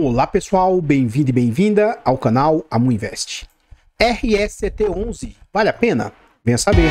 Olá pessoal, bem-vindo e bem-vinda ao canal Amu Invest. rst 11 vale a pena? Venha saber.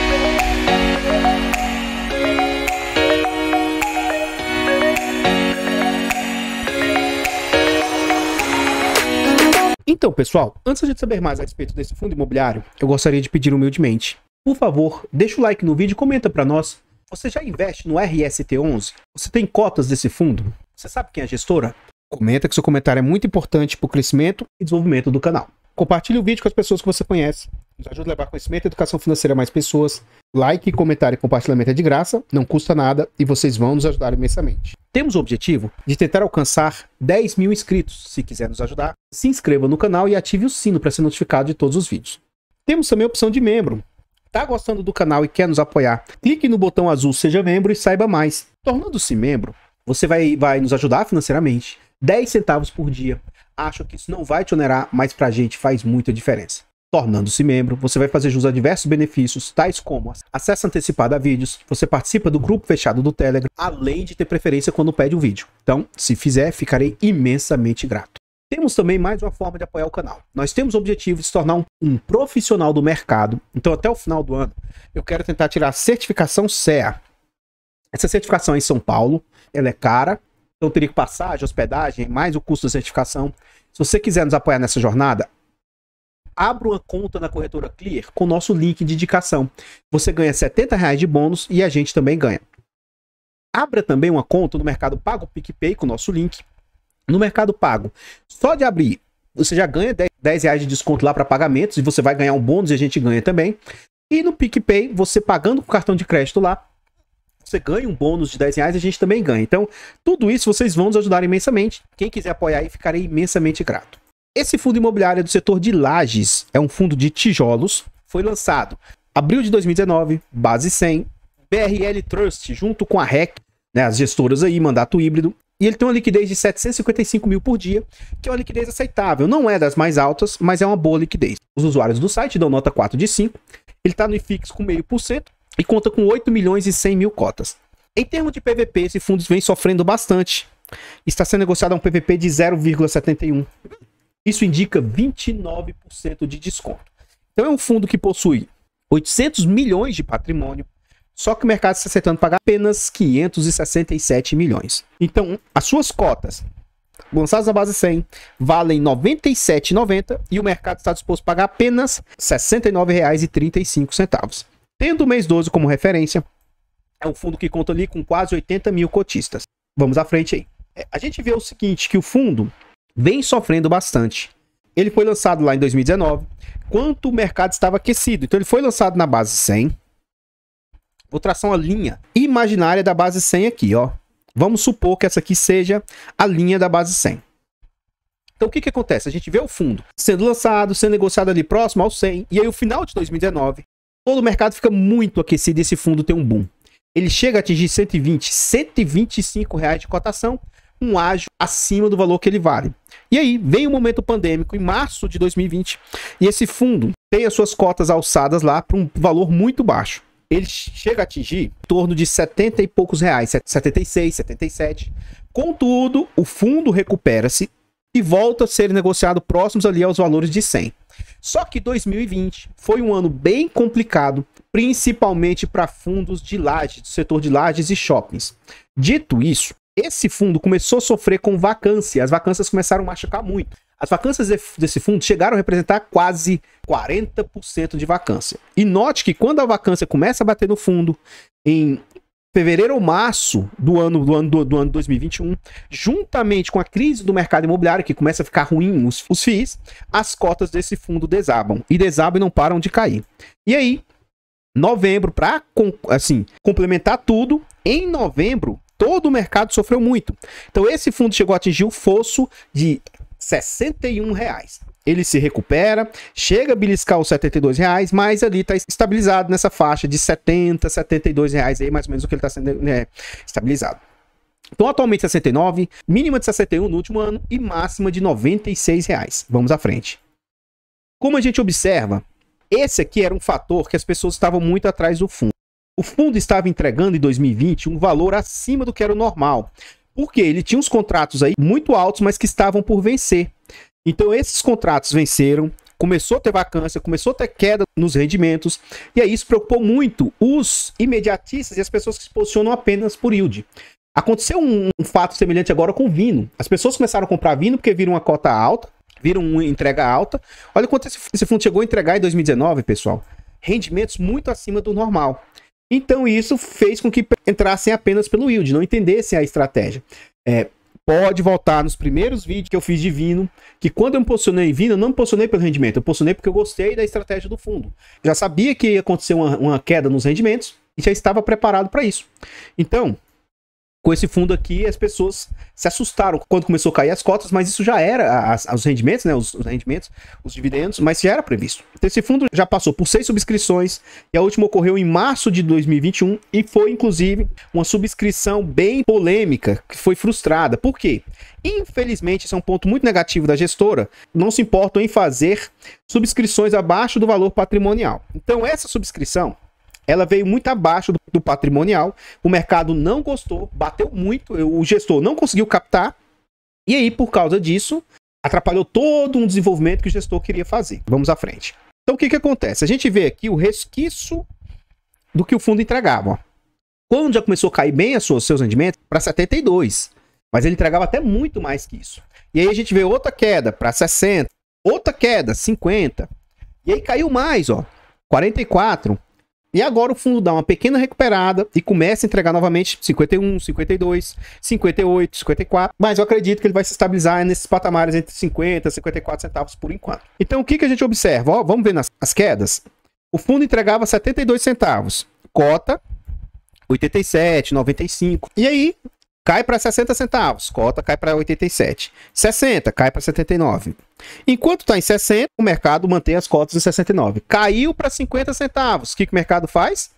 Então, pessoal, antes de saber mais a respeito desse fundo imobiliário, eu gostaria de pedir humildemente, por favor, deixa o like no vídeo e comenta para nós. Você já investe no RST11? Você tem cotas desse fundo? Você sabe quem é a gestora? Comenta que seu comentário é muito importante para o crescimento e desenvolvimento do canal. Compartilhe o vídeo com as pessoas que você conhece. Nos ajuda a levar conhecimento e educação financeira a mais pessoas. Like, comentário e compartilhamento é de graça, não custa nada e vocês vão nos ajudar imensamente. Temos o objetivo de tentar alcançar 10 mil inscritos. Se quiser nos ajudar, se inscreva no canal e ative o sino para ser notificado de todos os vídeos. Temos também a opção de membro. Tá gostando do canal e quer nos apoiar? Clique no botão azul Seja Membro e saiba mais. Tornando-se membro, você vai, vai nos ajudar financeiramente 10 centavos por dia. Acho que isso não vai te onerar, mas para a gente faz muita diferença. Tornando-se membro, você vai fazer jus a diversos benefícios, tais como acesso antecipado a vídeos, você participa do grupo fechado do Telegram, além de ter preferência quando pede um vídeo. Então, se fizer, ficarei imensamente grato. Temos também mais uma forma de apoiar o canal. Nós temos o objetivo de se tornar um, um, profissional do mercado. Então, até o final do ano, eu quero tentar tirar a certificação CEA. Essa certificação é em São Paulo, ela é cara, então teria passagem, hospedagem, mais o custo da certificação. Se você quiser nos apoiar nessa jornada, abra uma conta na corretora Clear com o nosso link de indicação. Você ganha 70 reais de bônus e a gente também ganha. Abra também uma conta no Mercado Pago PicPay com o nosso link. No Mercado Pago, só de abrir, você já ganha 10 reais de desconto lá para pagamentos e você vai ganhar um bônus e a gente ganha também. E no PicPay, você pagando com cartão de crédito lá, você ganha um bônus de 10 reais a gente também ganha. Então, tudo isso vocês vão nos ajudar imensamente. Quem quiser apoiar aí, ficarei imensamente grato. Esse fundo imobiliário é do setor de lajes é um fundo de tijolos, foi lançado abril de 2019, base 100, BRL Trust, junto com a REC, né, as gestoras aí, mandato híbrido, e ele tem uma liquidez de 755 mil por dia, que é uma liquidez aceitável. Não é das mais altas, mas é uma boa liquidez. Os usuários do site dão nota 4 de 5. Ele está no IFIX com 0,5% e conta com 8 milhões e 100 mil cotas. Em termos de PVP, esse fundo vem sofrendo bastante. Está sendo negociado um PVP de 0,71. Isso indica 29% de desconto. Então é um fundo que possui 800 milhões de patrimônio, só que o mercado está aceitando pagar apenas 567 milhões. Então, as suas cotas lançadas na base 100 valem 97,90 e o mercado está disposto a pagar apenas R$ 69,35. Tendo o mês 12 como referência, é um fundo que conta ali com quase 80 mil cotistas. Vamos à frente aí. É, a gente vê o seguinte, que o fundo vem sofrendo bastante. Ele foi lançado lá em 2019, quanto o mercado estava aquecido. Então ele foi lançado na base 100. Vou traçar uma linha imaginária da base 100 aqui, ó. Vamos supor que essa aqui seja a linha da base 100. Então o que, que acontece? A gente vê o fundo sendo lançado, sendo negociado ali próximo ao 100, e aí o final de 2019 todo o mercado fica muito aquecido e esse fundo tem um boom. Ele chega a atingir 120, 125 reais de cotação, um ágio acima do valor que ele vale. E aí vem o momento pandêmico em março de 2020 e esse fundo tem as suas cotas alçadas lá para um valor muito baixo. Ele chega a atingir em torno de 70 e poucos reais, 76, 77. Contudo, o fundo recupera-se e volta a ser negociado próximos ali aos valores de 100. Só que 2020 foi um ano bem complicado, principalmente para fundos de laje, do setor de lajes e shoppings. Dito isso, esse fundo começou a sofrer com vacância, as vacâncias começaram a machucar muito. As vacâncias desse fundo chegaram a representar quase 40% de vacância. E note que quando a vacância começa a bater no fundo, em fevereiro ou março do ano do ano do, do ano 2021, juntamente com a crise do mercado imobiliário que começa a ficar ruim os, os FIIs, as cotas desse fundo desabam e desabam e não param de cair. E aí, novembro para assim, complementar tudo, em novembro todo o mercado sofreu muito. Então esse fundo chegou a atingir o fosso de 61 reais ele se recupera, chega a beliscar os 72 reais, mas ali está estabilizado nessa faixa de 70, 72 reais, aí mais ou menos o que ele está sendo né, estabilizado. Então, atualmente 69, mínima de 61 no último ano e máxima de 96 reais. Vamos à frente. Como a gente observa, esse aqui era um fator que as pessoas estavam muito atrás do fundo. O fundo estava entregando em 2020 um valor acima do que era o normal, porque ele tinha uns contratos aí muito altos, mas que estavam por vencer. Então esses contratos venceram, começou a ter vacância, começou a ter queda nos rendimentos, e aí isso preocupou muito os imediatistas e as pessoas que se posicionam apenas por yield. Aconteceu um, um fato semelhante agora com o vino. As pessoas começaram a comprar vino porque viram uma cota alta, viram uma entrega alta. Olha quanto esse, esse fundo chegou a entregar em 2019, pessoal. Rendimentos muito acima do normal. Então isso fez com que entrassem apenas pelo yield, não entendessem a estratégia. É, pode voltar nos primeiros vídeos que eu fiz de Vino, que quando eu me posicionei em Vino, eu não me posicionei pelo rendimento, eu posicionei porque eu gostei da estratégia do fundo. Já sabia que ia acontecer uma, uma queda nos rendimentos e já estava preparado para isso. Então, com esse fundo aqui, as pessoas se assustaram quando começou a cair as cotas, mas isso já era, as, os rendimentos, né? Os, os, rendimentos, os dividendos, mas já era previsto. Então, esse fundo já passou por seis subscrições, e a última ocorreu em março de 2021, e foi, inclusive, uma subscrição bem polêmica, que foi frustrada. Por quê? Infelizmente, isso é um ponto muito negativo da gestora, não se importam em fazer subscrições abaixo do valor patrimonial. Então, essa subscrição ela veio muito abaixo do, do patrimonial, o mercado não gostou, bateu muito, o gestor não conseguiu captar, e aí, por causa disso, atrapalhou todo um desenvolvimento que o gestor queria fazer. Vamos à frente. Então, o que, que acontece? A gente vê aqui o resquício do que o fundo entregava. Ó. Quando já começou a cair bem os seus rendimentos, para 72, mas ele entregava até muito mais que isso. E aí a gente vê outra queda para 60, outra queda, 50. E aí caiu mais, ó, 44. E agora o fundo dá uma pequena recuperada e começa a entregar novamente 51, 52, 58, 54. Mas eu acredito que ele vai se estabilizar nesses patamares entre 50 e 54 centavos por enquanto. Então o que, que a gente observa? Ó, vamos ver nas as quedas. O fundo entregava 72 centavos, cota 87, 95. E aí cai para 60 centavos, cota cai para 87. 60 cai para 79. Enquanto está em 60, o mercado mantém as cotas em 69. Caiu para 50 centavos. O que, que o mercado faz?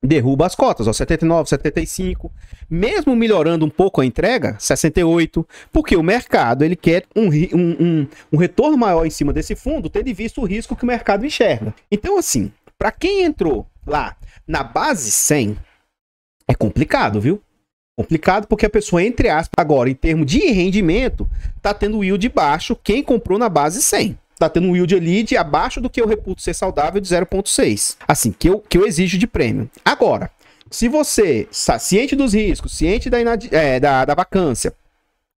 Derruba as cotas, ó, 79, 75, mesmo melhorando um pouco a entrega, 68, porque o mercado ele quer um, um, um, um retorno maior em cima desse fundo, tendo visto o risco que o mercado enxerga. Então, assim, para quem entrou lá na base 100, é complicado, viu? complicado porque a pessoa, entre aspas, agora em termos de rendimento, tá tendo yield baixo quem comprou na base 100. Tá tendo um yield ali de abaixo do que eu reputo ser saudável de 0,6. Assim, que eu, que eu exijo de prêmio. Agora, se você, ciente dos riscos, ciente da, é, da, da vacância,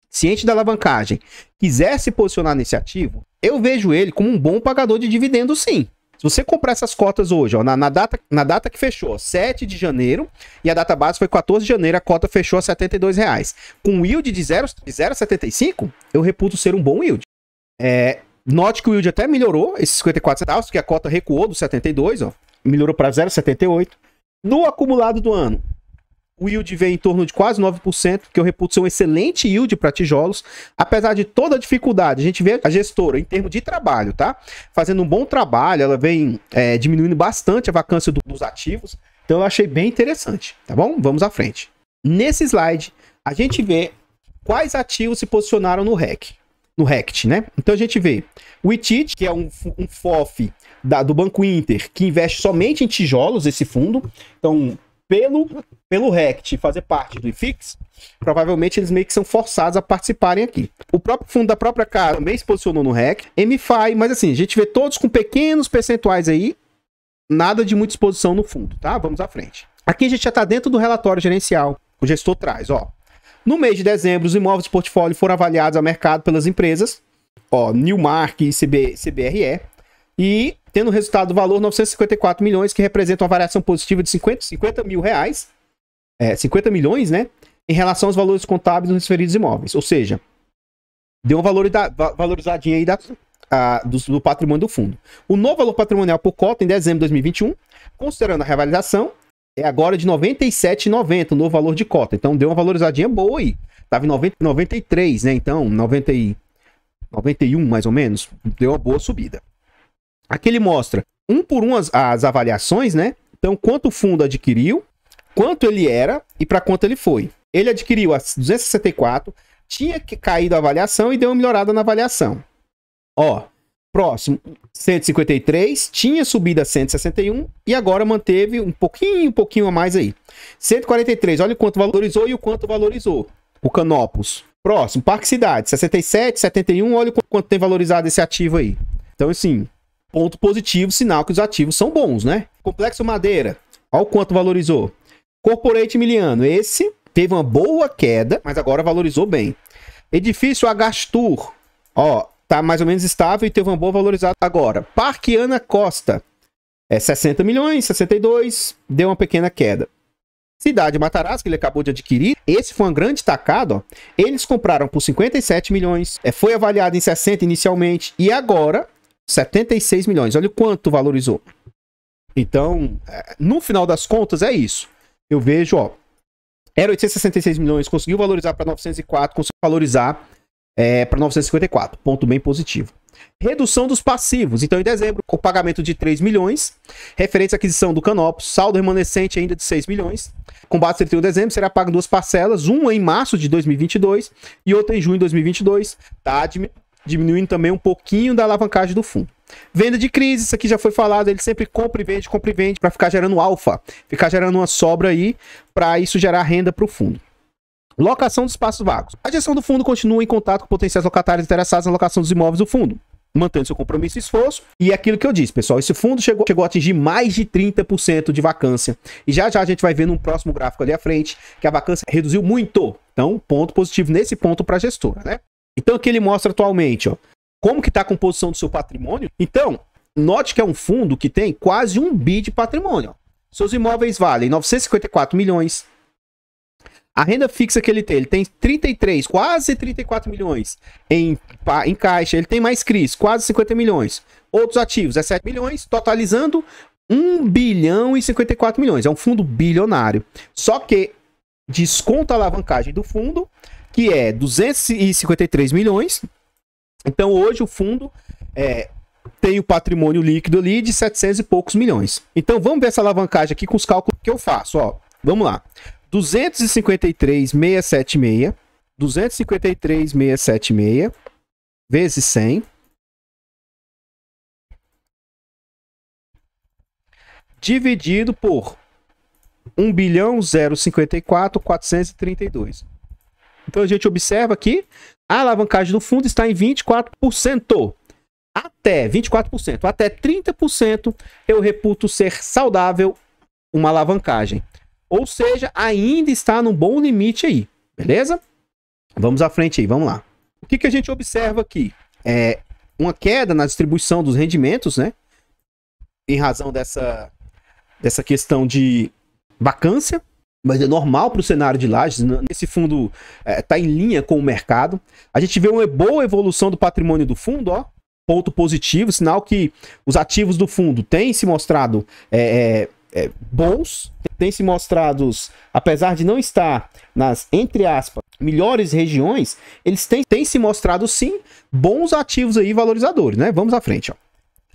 ciente da alavancagem, quiser se posicionar nesse ativo, eu vejo ele como um bom pagador de dividendos sim. Se você comprar essas cotas hoje, ó, na, na data, na data que fechou, ó, 7 de janeiro, e a data base foi 14 de janeiro, a cota fechou a R$ 72,00. Com yield de 0,75, eu reputo ser um bom yield. É, note que o yield até melhorou, esses 54 centavos, que a cota recuou do 72, ó, melhorou para 0,78. No acumulado do ano, o yield vem em torno de quase 9%, que eu reputo ser um excelente yield para tijolos, apesar de toda a dificuldade. A gente vê a gestora, em termos de trabalho, tá? Fazendo um bom trabalho, ela vem é, diminuindo bastante a vacância do, dos ativos. Então eu achei bem interessante, tá bom? Vamos à frente. Nesse slide, a gente vê quais ativos se posicionaram no REC no Rect, né? Então a gente vê o ITIT, que é um, um FOF da, do Banco Inter, que investe somente em tijolos, esse fundo. Então, pelo, pelo Rect fazer parte do IFIX, provavelmente eles meio que são forçados a participarem aqui. O próprio fundo da própria cara também se posicionou no REC, MFI, mas assim, a gente vê todos com pequenos percentuais aí, nada de muita exposição no fundo, tá? Vamos à frente. Aqui a gente já está dentro do relatório gerencial, o gestor traz, ó. No mês de dezembro, os imóveis de portfólio foram avaliados a mercado pelas empresas, ó, Newmark e CB, CBRE, e tendo resultado do valor 954 milhões, que representa uma variação positiva de 50, 50 mil reais, é, 50 milhões, né? Em relação aos valores contábeis dos referidos imóveis. Ou seja, deu uma valorizadinha aí da, a, do, do, patrimônio do fundo. O novo valor patrimonial por cota em dezembro de 2021, considerando a revalidação, é agora de 97,90 o novo valor de cota. Então deu uma valorizadinha boa aí. Tava em 90, 93, né? Então, 90 91 mais ou menos, deu uma boa subida. Aqui ele mostra um por um as, as avaliações, né? Então, quanto o fundo adquiriu, quanto ele era e para quanto ele foi. Ele adquiriu a 264, tinha que caído a avaliação e deu uma melhorada na avaliação. Ó, próximo, 153, tinha subido a 161 e agora manteve um pouquinho, um pouquinho a mais aí. 143, olha o quanto valorizou e o quanto valorizou o Canopus. Próximo, Parque Cidade, 67, 71, olha o quanto tem valorizado esse ativo aí. Então, assim, Ponto positivo, sinal que os ativos são bons, né? Complexo Madeira, olha o quanto valorizou. Corporate Miliano, esse teve uma boa queda, mas agora valorizou bem. Edifício Agastur, ó, tá mais ou menos estável e teve uma boa valorizada agora. Parque Ana Costa, é 60 milhões, 62, deu uma pequena queda. Cidade Matarás, que ele acabou de adquirir, esse foi um grande tacado, ó. Eles compraram por 57 milhões, é, foi avaliado em 60 inicialmente e agora 76 milhões. Olha o quanto valorizou. Então, é, no final das contas, é isso. Eu vejo, ó. Era 866 milhões, conseguiu valorizar para 904, conseguiu valorizar é, para 954. Ponto bem positivo. Redução dos passivos. Então, em dezembro, o pagamento de 3 milhões, referente à aquisição do Canopus, saldo remanescente ainda de 6 milhões. Com base 31 de dezembro, será pago duas parcelas, uma em março de 2022 e outra em junho de 2022. TADME, tá diminuindo também um pouquinho da alavancagem do fundo. Venda de crise, isso aqui já foi falado, ele sempre compra e vende, compra e vende para ficar gerando alfa, ficar gerando uma sobra aí para isso gerar renda para o fundo. Locação dos espaços vagos. A gestão do fundo continua em contato com potenciais locatários interessados na locação dos imóveis do fundo mantendo seu compromisso e esforço. E é aquilo que eu disse, pessoal, esse fundo chegou, chegou a atingir mais de 30% de vacância. E já já a gente vai ver num próximo gráfico ali à frente que a vacância reduziu muito. Então, ponto positivo nesse ponto para a gestora, né? Então, aqui ele mostra atualmente, ó, como que está a composição do seu patrimônio. Então, note que é um fundo que tem quase um bi de patrimônio. Ó. Seus imóveis valem 954 milhões. A renda fixa que ele tem, ele tem 33, quase 34 milhões em, em caixa. Ele tem mais CRIs, quase 50 milhões. Outros ativos, 17 milhões, totalizando 1 bilhão e 54 milhões. É um fundo bilionário. Só que desconta a alavancagem do fundo, que é 253 milhões. Então hoje o fundo é, tem o patrimônio líquido ali de 700 e poucos milhões. Então vamos ver essa alavancagem aqui com os cálculos que eu faço. Ó, vamos lá. 253,676. 253,676 vezes 100. Dividido por 1 bilhão 0,54,432. Então a gente observa que a alavancagem do fundo está em 24%. Até 24%, até 30% eu reputo ser saudável uma alavancagem. Ou seja, ainda está num bom limite aí, beleza? Vamos à frente aí, vamos lá. O que, que a gente observa aqui? É uma queda na distribuição dos rendimentos, né? Em razão dessa, dessa questão de vacância, mas é normal para o cenário de lajes. Esse fundo está eh, é, em linha com o mercado. A gente vê uma boa evolução do patrimônio do fundo, ó. Ponto positivo, sinal que os ativos do fundo têm se mostrado é, é, bons, têm se mostrado, apesar de não estar nas, entre aspas, melhores regiões, eles têm, têm se mostrado sim bons ativos aí valorizadores, né? Vamos à frente, ó.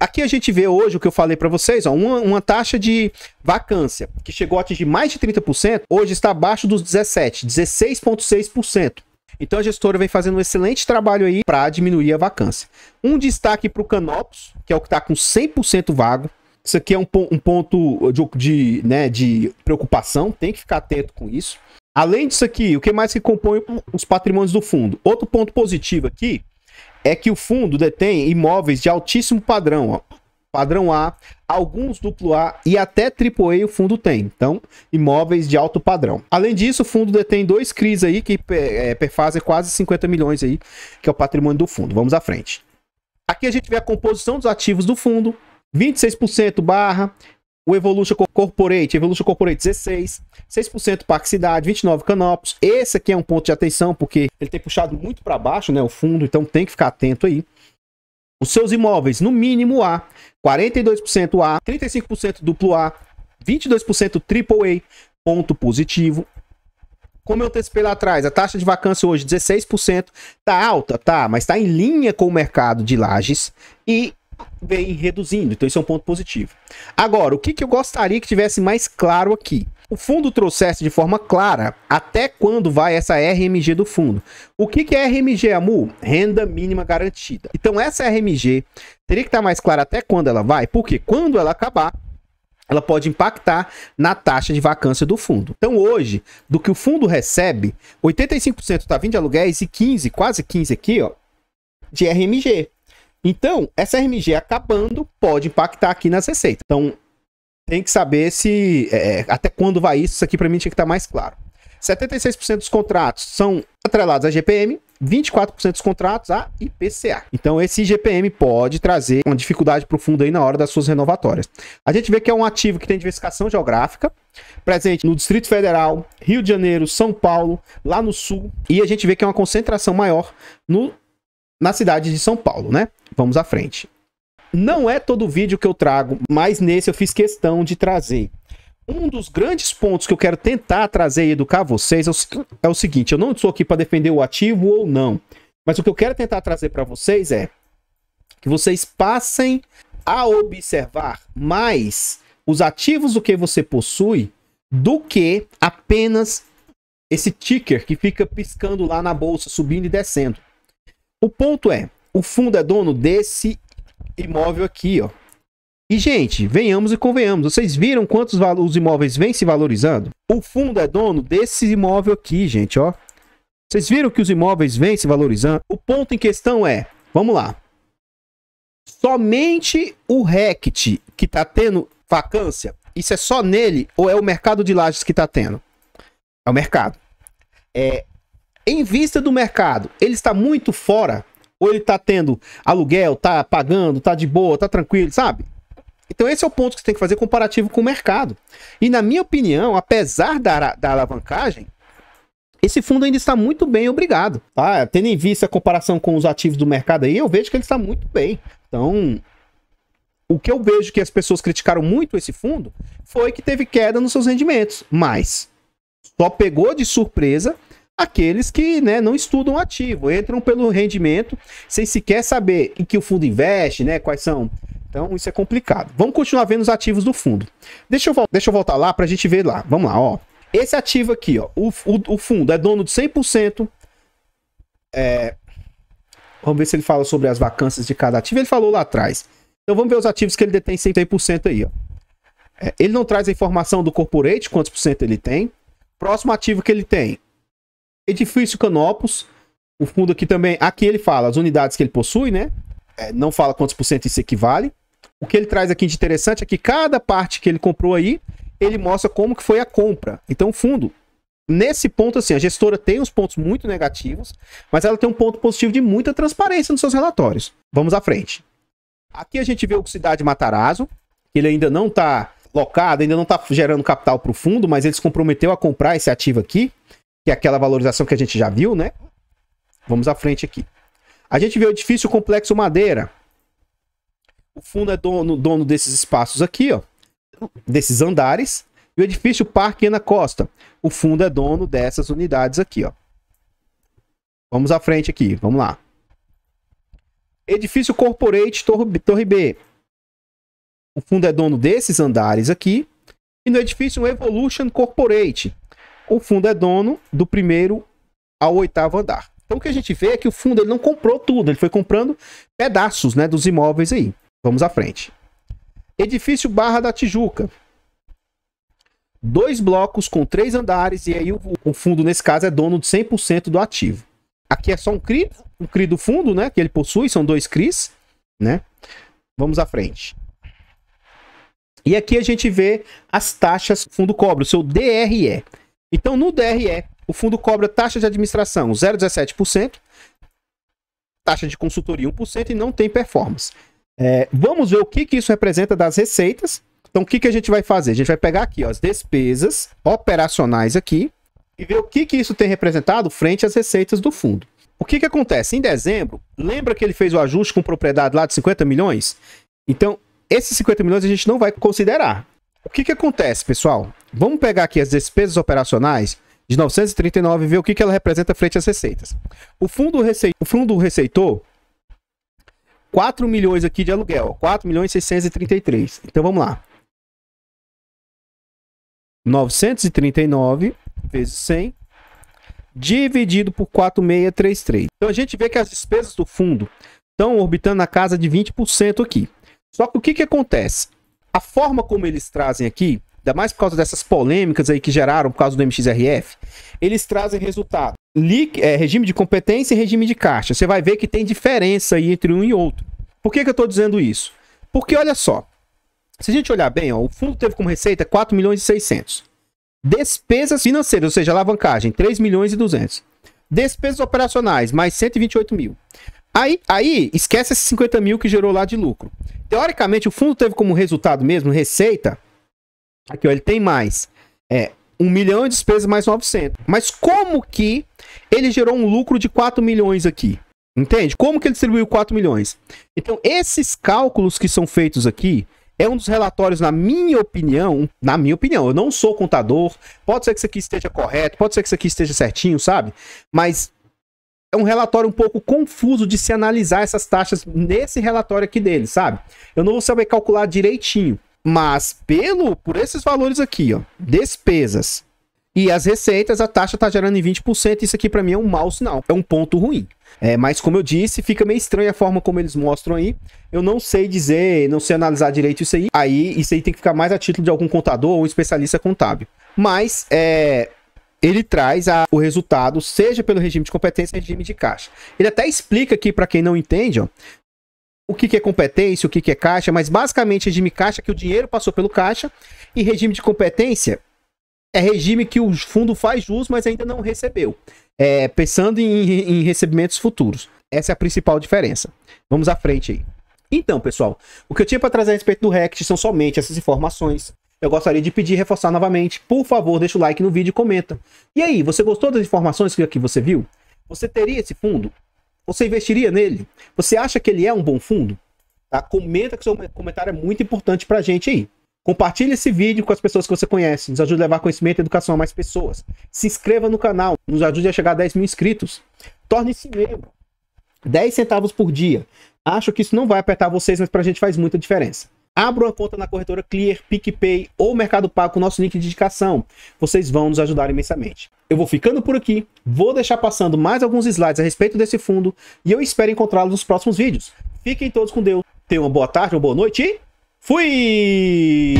Aqui a gente vê hoje o que eu falei para vocês, ó, uma, uma, taxa de vacância que chegou a atingir mais de 30%, hoje está abaixo dos 17, 16,6%. Então a gestora vem fazendo um excelente trabalho aí para diminuir a vacância. Um destaque para o Canopus, que é o que está com 100% vago. Isso aqui é um, um ponto de, de, né, de preocupação, tem que ficar atento com isso. Além disso aqui, o que mais que compõe os patrimônios do fundo? Outro ponto positivo aqui é que o fundo detém imóveis de altíssimo padrão, ó. padrão A, alguns duplo A e até AAA o fundo tem. Então, imóveis de alto padrão. Além disso, o fundo detém dois CRIs aí que é, perfazem quase 50 milhões aí, que é o patrimônio do fundo. Vamos à frente. Aqui a gente vê a composição dos ativos do fundo, 26% barra, o Evolution Corporate, Evolution Corporate 16, 6% Parque Cidade, 29 Canopus. Esse aqui é um ponto de atenção porque ele tem puxado muito para baixo, né, o fundo, então tem que ficar atento aí. Os seus imóveis no mínimo A, 42% A, 35% duplo A, 22% AAA, ponto positivo. Como eu antecipei lá atrás, a taxa de vacância hoje 16%, tá alta, tá, mas tá em linha com o mercado de lajes e vem reduzindo. Então, isso é um ponto positivo. Agora, o que, que eu gostaria que tivesse mais claro aqui? O fundo trouxesse de forma clara até quando vai essa RMG do fundo. O que, que é RMG, Amu? Renda mínima garantida. Então, essa RMG teria que estar tá mais clara até quando ela vai, porque quando ela acabar, ela pode impactar na taxa de vacância do fundo. Então, hoje, do que o fundo recebe, 85% está vindo de aluguéis e 15, quase 15 aqui, ó, de RMG. Então, essa RMG acabando pode impactar aqui nas receitas. Então, tem que saber se é, é até quando vai isso. Isso aqui para mim tinha que estar tá mais claro. 76% dos contratos são atrelados à GPM, 24% dos contratos a IPCA. Então, esse GPM pode trazer uma dificuldade para o fundo aí na hora das suas renovatórias. A gente vê que é um ativo que tem diversificação geográfica, presente no Distrito Federal, Rio de Janeiro, São Paulo, lá no Sul, e a gente vê que é uma concentração maior no, na cidade de São Paulo, né? Vamos à frente. Não é todo vídeo que eu trago, mas nesse eu fiz questão de trazer. Um dos grandes pontos que eu quero tentar trazer e educar vocês é o, é seguinte: eu não estou aqui para defender o ativo ou não, mas o que eu quero tentar trazer para vocês é que vocês passem a observar mais os ativos do que você possui do que apenas esse ticker que fica piscando lá na bolsa, subindo e descendo. O ponto é, o fundo é dono desse imóvel aqui, ó. E, gente, venhamos e convenhamos. Vocês viram quantos os imóveis vêm se valorizando? O fundo é dono desse imóvel aqui, gente, ó. Vocês viram que os imóveis vêm se valorizando? O ponto em questão é, vamos lá. Somente o RECT que tá tendo vacância, isso é só nele ou é o mercado de lajes que tá tendo? É o mercado. É, em vista do mercado, ele está muito fora ou ele tá tendo aluguel, tá pagando, tá de boa, tá tranquilo, sabe? Então esse é o ponto que você tem que fazer comparativo com o mercado. E na minha opinião, apesar da, da alavancagem, esse fundo ainda está muito bem, obrigado. Tá? Tendo em vista a comparação com os ativos do mercado aí, eu vejo que ele está muito bem. Então, o que eu vejo que as pessoas criticaram muito esse fundo foi que teve queda nos seus rendimentos, mas só pegou de surpresa aqueles que né, não estudam ativo, entram pelo rendimento sem sequer saber em que o fundo investe, né, quais são. Então isso é complicado. Vamos continuar vendo os ativos do fundo. Deixa eu, deixa eu voltar lá para a gente ver lá. Vamos lá, ó. Esse ativo aqui, ó, o, o, o fundo é dono de 100%. É... Vamos ver se ele fala sobre as vacâncias de cada ativo. Ele falou lá atrás. Então vamos ver os ativos que ele detém 100% aí. Ó. É, ele não traz a informação do corporate, quantos por cento ele tem. Próximo ativo que ele tem, Edifício Canopus. O fundo aqui também, aqui ele fala as unidades que ele possui, né? É, não fala quantos por cento isso equivale. O que ele traz aqui de interessante é que cada parte que ele comprou aí, ele mostra como que foi a compra. Então, o fundo, nesse ponto, assim, a gestora tem uns pontos muito negativos, mas ela tem um ponto positivo de muita transparência nos seus relatórios. Vamos à frente. Aqui a gente vê o Cidade Matarazzo, ele ainda não está locado, ainda não está gerando capital para o fundo, mas ele se comprometeu a comprar esse ativo aqui que é aquela valorização que a gente já viu, né? Vamos à frente aqui. A gente vê o edifício complexo madeira. O fundo é dono, dono desses espaços aqui, ó, desses andares. E o edifício Parque na Costa. O fundo é dono dessas unidades aqui, ó. Vamos à frente aqui, vamos lá. Edifício Corporate Torre B. O fundo é dono desses andares aqui. E no edifício Evolution Corporate o fundo é dono do primeiro ao oitavo andar. Então o que a gente vê é que o fundo ele não comprou tudo, ele foi comprando pedaços né, dos imóveis aí. Vamos à frente. Edifício Barra da Tijuca. Dois blocos com três andares, e aí o, o fundo, nesse caso, é dono de 100% do ativo. Aqui é só um CRI, um CRI do fundo, né? Que ele possui, são dois CRIs, né? Vamos à frente. E aqui a gente vê as taxas que o fundo cobra, o seu DRE. Então, no DRE, o fundo cobra taxa de administração 0,17%, taxa de consultoria 1% e não tem performance. É, vamos ver o que, que isso representa das receitas. Então, o que, que a gente vai fazer? A gente vai pegar aqui ó, as despesas operacionais aqui e ver o que, que isso tem representado frente às receitas do fundo. O que, que acontece? Em dezembro, lembra que ele fez o ajuste com propriedade lá de 50 milhões? Então, esses 50 milhões a gente não vai considerar. O que, que acontece, pessoal? Vamos pegar aqui as despesas operacionais de 939 e ver o que, que ela representa frente às receitas. O fundo, o fundo receitou 4 milhões aqui de aluguel, 4 milhões 633. Então vamos lá. 939 vezes 100 dividido por 4633. Então a gente vê que as despesas do fundo estão orbitando na casa de 20% aqui. Só que o que, que acontece? a forma como eles trazem aqui, ainda mais por causa dessas polêmicas aí que geraram por causa do MXRF, eles trazem resultado. é, regime de competência e regime de caixa. Você vai ver que tem diferença aí entre um e outro. Por que, que eu estou dizendo isso? Porque olha só, se a gente olhar bem, ó, o fundo teve como receita 4 milhões e 600. Despesas financeiras, ou seja, alavancagem, 3 milhões e 200. Despesas operacionais, mais 128 mil. Aí, aí esquece esses 50 mil que gerou lá de lucro. Teoricamente, o fundo teve como resultado mesmo receita. Aqui, ó, ele tem mais. É, 1 milhão de despesas mais 900. Mas como que ele gerou um lucro de 4 milhões aqui? Entende? Como que ele distribuiu 4 milhões? Então, esses cálculos que são feitos aqui, é um dos relatórios, na minha opinião, na minha opinião, eu não sou contador, pode ser que isso aqui esteja correto, pode ser que isso aqui esteja certinho, sabe? Mas é um relatório um pouco confuso de se analisar essas taxas nesse relatório aqui dele, sabe? Eu não vou saber calcular direitinho, mas pelo por esses valores aqui, ó, despesas e as receitas, a taxa está gerando em 20%, isso aqui para mim é um mau sinal, é um ponto ruim. É, mas como eu disse, fica meio estranha a forma como eles mostram aí. Eu não sei dizer, não sei analisar direito isso aí. Aí isso aí tem que ficar mais a título de algum contador ou especialista contábil. Mas é, ele traz a, o resultado, seja pelo regime de competência, regime de caixa. Ele até explica aqui para quem não entende, ó, o que, que, é competência, o que, que, é caixa, mas basicamente é regime caixa que o dinheiro passou pelo caixa e regime de competência é regime que o fundo faz jus, mas ainda não recebeu, é, pensando em, em recebimentos futuros. Essa é a principal diferença. Vamos à frente aí. Então, pessoal, o que eu tinha para trazer a respeito do RECT são somente essas informações eu gostaria de pedir reforçar novamente. Por favor, deixa o like no vídeo e comenta. E aí, você gostou das informações que aqui você viu? Você teria esse fundo? Você investiria nele? Você acha que ele é um bom fundo? Tá? Comenta que seu comentário é muito importante pra gente aí. Compartilhe esse vídeo com as pessoas que você conhece. Nos ajude a levar conhecimento e educação a mais pessoas. Se inscreva no canal. Nos ajude a chegar a 10 mil inscritos. Torne-se membro. 10 centavos por dia. Acho que isso não vai apertar vocês, mas pra gente faz muita diferença abra uma conta na corretora Clear, PicPay ou Mercado Pago com nosso link de indicação. Vocês vão nos ajudar imensamente. Eu vou ficando por aqui, vou deixar passando mais alguns slides a respeito desse fundo e eu espero encontrá-los nos próximos vídeos. Fiquem todos com Deus, tenham uma boa tarde, uma boa noite e fui!